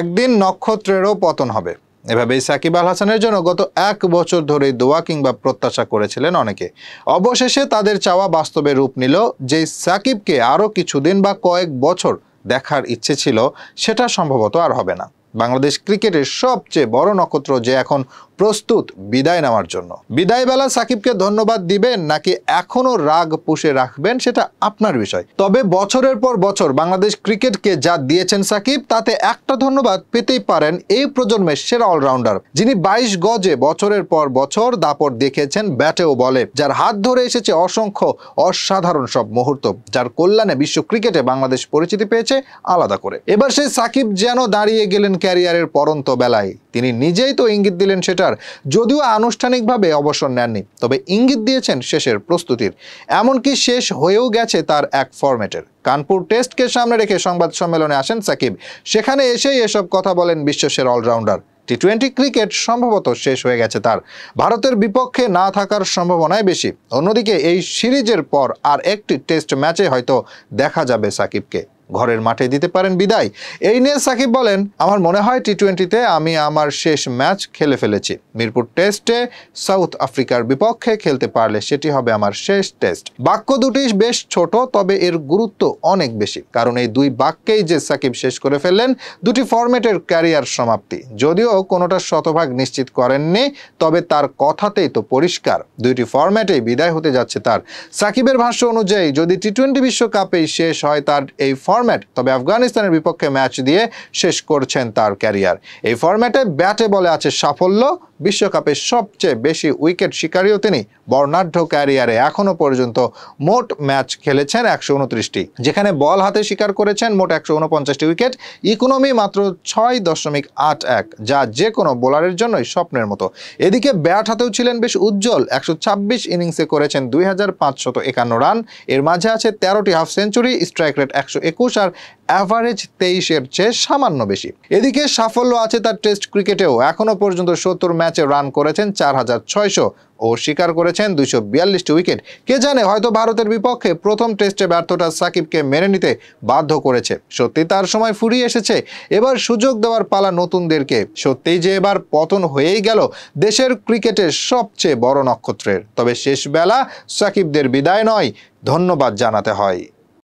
একদিন নক্ষত্রেরও পতন হবে এভাবেই সাকিব আল হাসানের জন্য গত এক বছর ধরে দোয়া কিংবা প্রত্যাশা করেছিলেন অনেকে অবশেষে তাদের চাওয়া বাস্তবে রূপ নিল যে সাকিবকে আরও কিছুদিন বা কয়েক বছর দেখার ইচ্ছে ছিল সেটা সম্ভবত আর হবে না বাংলাদেশ ক্রিকেটের সবচেয়ে বড় নক্ষত্র যে এখন প্রস্তুত বিদায় নেওয়ার জন্য বিদায়বেলা সাকিবকে ধন্যবাদ দিবেন নাকি এখনও রাগ পুষে রাখবেন সেটা আপনার বিষয় তবে বছরের পর বছর বাংলাদেশ ক্রিকেটকে যা দিয়েছেন সাকিব তাতে একটা ধন্যবাদ পেতেই পারেন এই প্রজন্মের সেরা অলরাউন্ডার যিনি ২২ গজে বছরের পর বছর দাপট দেখেছেন ব্যাটেও বলে যার হাত ধরে এসেছে অসংখ্য অসাধারণ সব মুহূর্ত যার কল্যাণে বিশ্ব ক্রিকেটে বাংলাদেশ পরিচিতি পেয়েছে আলাদা করে এবার সেই সাকিব যেন দাঁড়িয়ে গেলেন ক্যারিয়ারের পরন্ত বেলায় তিনি নিজেই তো ইঙ্গিত দিলেন সেটার যদিও আনুষ্ঠানিকভাবে অবসর নেননি তবে ইঙ্গিত দিয়েছেন শেষের প্রস্তুতির এমনকি শেষ হয়েও গেছে তার এক ফরম্যাটের কানপুর টেস্টকে সামনে রেখে সংবাদ সম্মেলনে আসেন সাকিব সেখানে এসেই এসব কথা বলেন বিশ্বসের অলরাউন্ডার টি টোয়েন্টি ক্রিকেট সম্ভবত শেষ হয়ে গেছে তার ভারতের বিপক্ষে না থাকার সম্ভাবনাই বেশি অন্যদিকে এই সিরিজের পর আর একটি টেস্ট ম্যাচে হয়তো দেখা যাবে সাকিবকে ঘরের মাঠে দিতে পারেন বিদায় এই নিয়ে সাকিব বলেন আমার মনে হয় টি টোয়েন্টিতে আমি আমার শেষ ম্যাচ খেলে ফেলেছি মিরপুর টেস্টে সাউথ আফ্রিকার বিপক্ষে খেলতে পারলে সেটি হবে আমার শেষ টেস্ট বাক্য দুটি বেশ ছোট তবে এর গুরুত্ব অনেক বেশি কারণ এই দুই বাক্যেই যে সাকিব শেষ করে ফেললেন দুটি ফরম্যাটের ক্যারিয়ার সমাপ্তি যদিও কোনোটা শতভাগ নিশ্চিত করেননি তবে তার কথাতেই তো পরিষ্কার দুইটি ফরম্যাটে বিদায় হতে যাচ্ছে তার সাকিবের ভাষ্য অনুযায়ী যদি টি টোয়েন্টি বিশ্বকাপেই শেষ হয় তার এই ফর্ম ফরম্যাট তবে আফগানিস্তানের বিপক্ষে ম্যাচ দিয়ে শেষ করছেন তার ক্যারিয়ার এই ফরম্যাটে ব্যাটে বলে আছে সাফল্য বিশ্বকাপে সবচেয়ে বেশি উইকেট শিকারীও তিনি বর্ণাঢ্য ক্যারিয়ারে এখনও পর্যন্ত মোট ম্যাচ খেলেছেন একশো উনত্রিশটি যেখানে বল হাতে শিকার করেছেন মোট একশো উনপঞ্চাশটি উইকেট ইকোনমি মাত্র ছয় দশমিক আট এক যা যে কোনো বোলারের জন্যই স্বপ্নের মতো এদিকে ব্যাট হাতেও ছিলেন বেশ উজ্জ্বল একশো ছাব্বিশ ইনিংসে করেছেন দুই হাজার পাঁচশত একান্ন রান এর মাঝে আছে তেরোটি হাফ সেঞ্চুরি স্ট্রাইক রেট একশো একুশ আর অ্যাভারেজ তেইশের চেয়ে সামান্য বেশি এদিকে সাফল্য আছে তার টেস্ট ক্রিকেটেও এখনও পর্যন্ত সত্তর ম্যাচে রান করেছেন চার হাজার ছয়শো ও স্বীকার করেছেন দুইশো বিয়াল্লিশটি উইকেট কে জানে হয়তো ভারতের বিপক্ষে প্রথম টেস্টে ব্যর্থটা সাকিবকে মেনে নিতে বাধ্য করেছে সত্যি তার সময় ফুরিয়ে এসেছে এবার সুযোগ দেওয়ার পালা নতুনদেরকে সত্যিই যে এবার পতন হয়েই গেল দেশের ক্রিকেটের সবচেয়ে বড় নক্ষত্রের তবে শেষবেলা সাকিবদের বিদায় নয় ধন্যবাদ জানাতে হয়